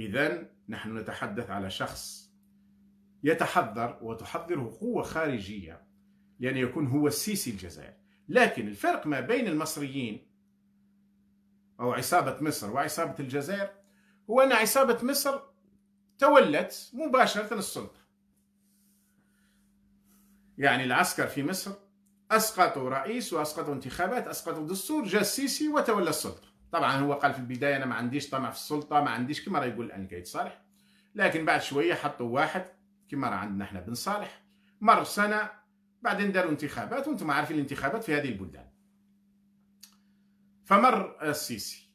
إذا نحن نتحدث على شخص يتحذر وتحذره قوة خارجية لأن يكون هو السيسي الجزائر لكن الفرق ما بين المصريين أو عصابة مصر وعصابة الجزائر هو أن عصابة مصر تولت مباشرة السلطة يعني العسكر في مصر أسقطوا رئيس وأسقطوا انتخابات أسقطوا دستور جاء السيسي وتولى السلطة طبعا هو قال في البدايه انا ما عنديش طمع في السلطه ما عنديش كما راه يقول الان القايد صالح لكن بعد شويه حطوا واحد كما راه عندنا احنا بن صالح مر سنه بعدين داروا انتخابات وانتم عارفين الانتخابات في هذه البلدان فمر السيسي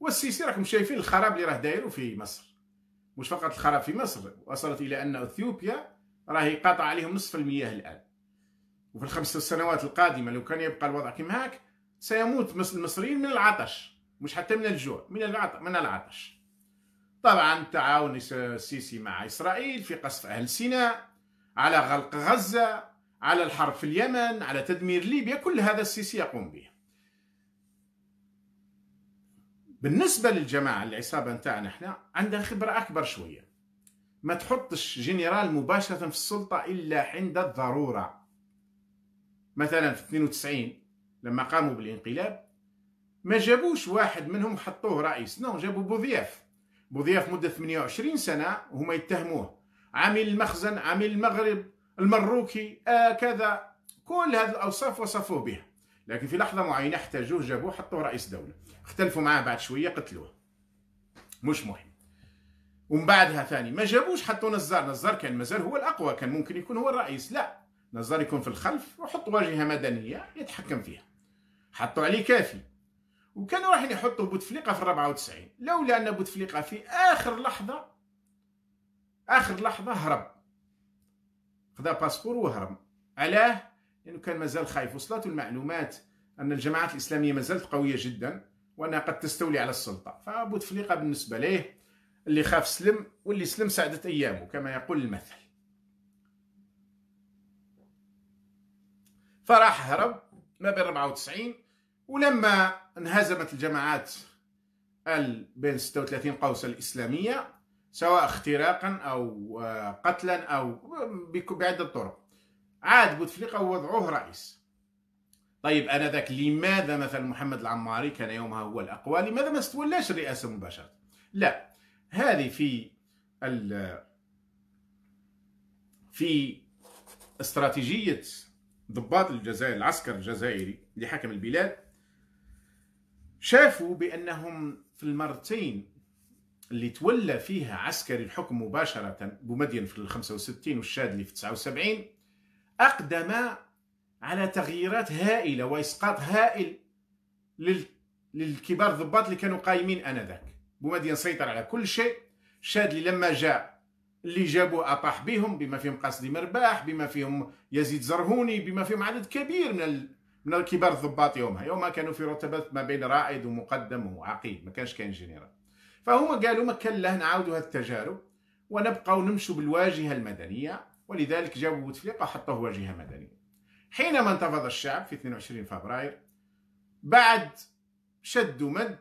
والسيسي راكم شايفين الخراب اللي راه دايرو في مصر مش فقط الخراب في مصر وصلت الى ان اثيوبيا راهي قاطع عليهم نصف المياه الان وفي الخمس سنوات القادمه لو كان يبقى الوضع كما هاك سيموت المصريين من العطش مش حتى من الجوع من العطش من العطش طبعا تعاون السيسي مع إسرائيل في قصف أهل سيناء على غلق غزة على الحرب في اليمن على تدمير ليبيا كل هذا السيسي يقوم به بالنسبة للجماعة العصابة نتاعنا احنا عندها خبرة أكبر شوية ما تحطش جنرال مباشرة في السلطة إلا عند الضرورة مثلا في 92 لما قاموا بالانقلاب ما جابوش واحد منهم حطوه رئيس نو جابوا بوضياف بوضياف مده 28 سنه وهما يتهموه عميل المخزن عميل المغرب المروكي آه كذا كل هذه الاوصاف وصفوه بها لكن في لحظه معينه احتاجوه جابوه حطوه رئيس دوله اختلفوا معاه بعد شويه قتلوه مش مهم ومن بعدها ثاني ما جابوش حطوا نزار نزار كان مازال هو الاقوى كان ممكن يكون هو الرئيس لا نزار يكون في الخلف وحط واجهه مدنيه يتحكم فيها حطوا عليه كافي وكانوا رايحين يحطوا بوتفليقه في وتسعين لولا ان بوتفليقه في اخر لحظه اخر لحظه هرب خذا باسبور وهرب علاه لانه كان مازال خايف وصلته المعلومات ان الجماعات الاسلاميه مازالت قويه جدا وانها قد تستولي على السلطه فبوتفليقه بالنسبه ليه اللي خاف سلم واللي سلم سعدت ايامه كما يقول المثل فراح هرب ما بين 94 ولما انهزمت الجماعات بين 36 قوس الإسلامية سواء اختراقا أو آه، قتلا أو بعدة طرق عاد بوتفليقة ووضعوه رئيس طيب آنذاك لماذا مثلا محمد العماري كان يومها هو الأقوى لماذا ما استولاش الرئاسة مباشرة لا هذه في في استراتيجية ضباط الجزائر العسكر الجزائري اللي حكم البلاد شافوا بأنهم في المرتين اللي تولى فيها عسكري الحكم مباشرة بومدين في ال 65 والشادلي في 79 أقدم على تغييرات هائلة وإسقاط هائل للكبار الضباط اللي كانوا قايمين آنذاك بومدين سيطر على كل شيء الشادلي لما جاء اللي جابوا أطاح بهم بما فيهم قاسدي مرباح بما فيهم يزيد زرهوني بما فيهم عدد كبير من من الكبار الضباط يومها يومها كانوا في رتبات ما بين رائد ومقدم وعقيد ما كانش كاين جنيرال فهما قالوا ما كان له نعاودوا هذه التجارب ونبقاو نمشوا بالواجهه المدنيه ولذلك جابوا بوتفليقه وحطوه واجهه مدنيه حينما انتفض الشعب في 22 فبراير بعد شد ومد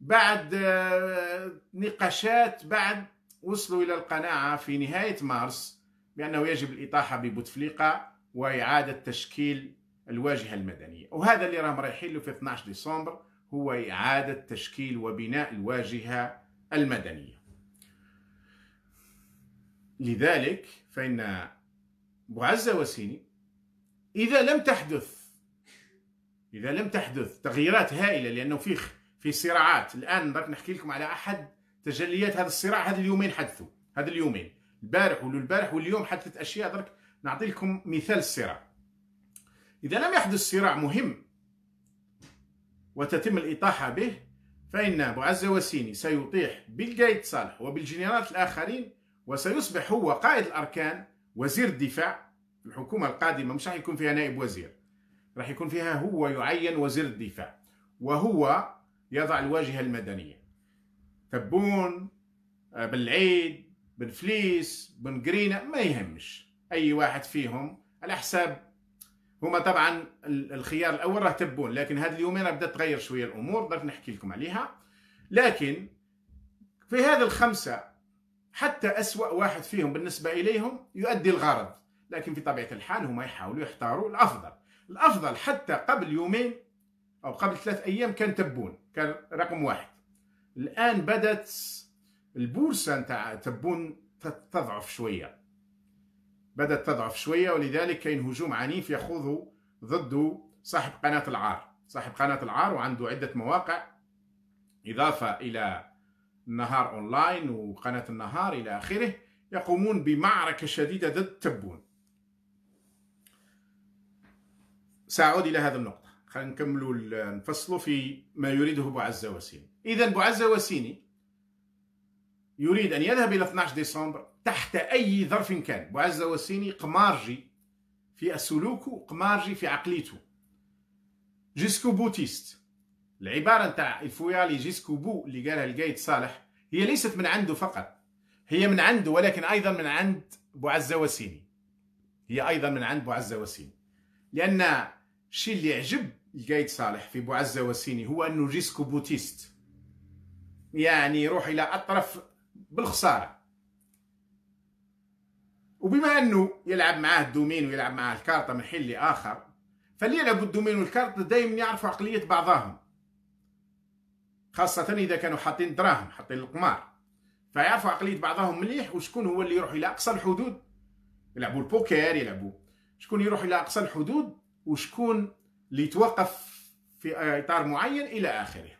بعد آه، نقاشات بعد وصلوا الى القناعه في نهايه مارس بانه يجب الاطاحه ببوتفليقه واعاده تشكيل الواجهة المدنية وهذا اللي راهم رايحين له في 12 ديسمبر هو إعادة تشكيل وبناء الواجهة المدنية لذلك فإن بوعزة وسيني إذا لم تحدث إذا لم تحدث تغييرات هائلة لأنه في في صراعات الآن راك نحكي لكم على أحد تجليات هذا الصراع هذا اليومين حدثوا هذا اليومين البارح والبارح واليوم حدثت أشياء درك نعطي لكم مثال الصراع إذا لم يحدث صراع مهم وتتم الإطاحة به فإن أبو عزة وسيني سيطيح بالقايد صالح وبالجنرالات الآخرين وسيصبح هو قائد الأركان وزير الدفاع الحكومة القادمة مش راح يكون فيها نائب وزير راح يكون فيها هو يعين وزير الدفاع وهو يضع الواجهة المدنية تبون العيد بن فليس بن قرينة ما يهمش أي واحد فيهم على حساب هما طبعا الخيار الاول راه تبون لكن هاد اليومين راه بدات تغير شويه الامور درت نحكي لكم عليها لكن في هذا الخمسه حتى اسوا واحد فيهم بالنسبه اليهم يؤدي الغرض لكن في طبيعه الحال هما يحاولوا يختاروا الافضل الافضل حتى قبل يومين او قبل ثلاث ايام كان تبون كان رقم واحد الان بدات البورصه نتاع تبون تضعف شويه بدأت تضعف شوية ولذلك كاين هجوم عنيف يخوضه ضد صاحب قناة العار صاحب قناة العار وعنده عدة مواقع إضافة إلى النهار أونلاين وقناة النهار إلى آخره يقومون بمعركة شديدة ضد تبون سأعود إلى هذه النقطة خلينا نكملوا نفصلوا في ما يريده بوعزة وسيني إذا بوعزة وسيني يريد أن يذهب إلى 12 ديسمبر تحت أي ظرف كان وعزة والسيني قمارجي في السلوك قمارجي في عقليته جيسكو بوتيست العبارة نتاع الفويالي جيسكو بو اللي قالها القايد صالح هي ليست من عنده فقط هي من عنده ولكن أيضا من عند بوعزة والسيني هي أيضا من عند بوعزة والسيني لأن الشيء اللي يعجب القايد صالح في بوعزة والسيني هو أنه جيسكو بوتيست يعني يروح إلى أطرف بالخساره وبما انه يلعب معاه الدومين ويلعب معاه الكارطه من حين لاخر فاللي يلعب الدومين والكارطه دائما يعرفوا عقليه بعضهم خاصه اذا كانوا حاطين الدراهم حاطين القمار فيعرفوا عقليه بعضهم مليح وشكون هو اللي يروح الى اقصى الحدود يلعبوا البوكير يلعبوا شكون يروح الى اقصى الحدود وشكون اللي يتوقف في اطار معين الى اخره